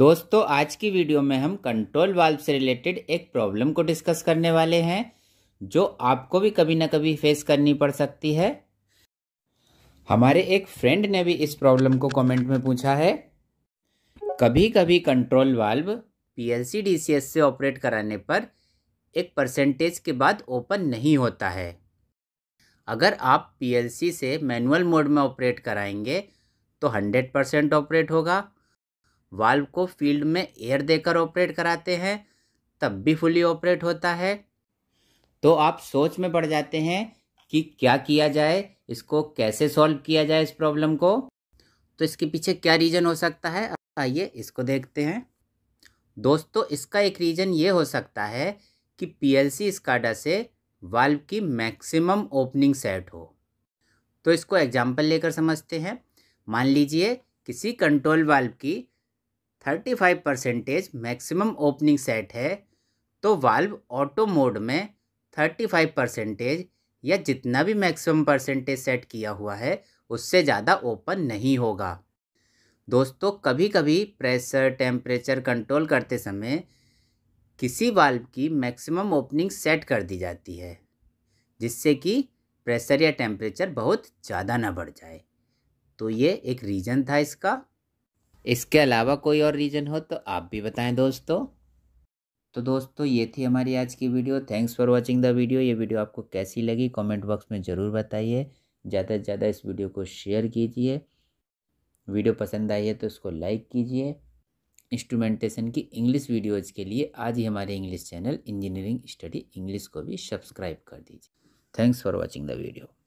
दोस्तों आज की वीडियो में हम कंट्रोल वाल्व से रिलेटेड एक प्रॉब्लम को डिस्कस करने वाले हैं जो आपको भी कभी ना कभी फेस करनी पड़ सकती है हमारे एक फ्रेंड ने भी इस प्रॉब्लम को कमेंट में पूछा है कभी कभी कंट्रोल वाल्व पीएलसी डीसीएस से ऑपरेट कराने पर एक परसेंटेज के बाद ओपन नहीं होता है अगर आप पीएलसी से मैनुअल मोड में ऑपरेट कराएंगे तो 100 परसेंट ऑपरेट होगा वाल्व को फील्ड में एयर देकर ऑपरेट कराते हैं तब भी फुली ऑपरेट होता है तो आप सोच में पड़ जाते हैं कि क्या किया जाए इसको कैसे सॉल्व किया जाए इस प्रॉब्लम को तो इसके पीछे क्या रीज़न हो सकता है आइए इसको देखते हैं दोस्तों इसका एक रीज़न ये हो सकता है कि पीएलसी स्काडा से वाल्व की मैक्सिमम ओपनिंग सेट हो तो इसको एग्जाम्पल लेकर समझते हैं मान लीजिए किसी कंट्रोल वाल्व की thirty five percentage maximum opening set है तो वाल्व ऑटो मोड में थर्टी फाइव परसेंटेज या जितना भी मैक्सिमम परसेंटेज सेट किया हुआ है उससे ज़्यादा ओपन नहीं होगा दोस्तों कभी कभी प्रेशर टेम्परेचर कंट्रोल करते समय किसी वाल्व की मैक्सिमम ओपनिंग सेट कर दी जाती है जिससे कि प्रेशर या टेम्परेचर बहुत ज़्यादा ना बढ़ जाए तो ये एक रीज़न था इसका इसके अलावा कोई और रीज़न हो तो आप भी बताएं दोस्तों तो दोस्तों ये थी हमारी आज की video thanks for watching the video ये वीडियो आपको कैसी लगी कमेंट बॉक्स में ज़रूर बताइए ज़्यादा से ज़्यादा इस वीडियो को शेयर कीजिए वीडियो पसंद आई है तो इसको लाइक कीजिए इंस्ट्रूमेंटेशन की इंग्लिश वीडियोज के लिए आज ही हमारे English channel engineering study English को भी सब्सक्राइब कर दीजिए thanks for watching the video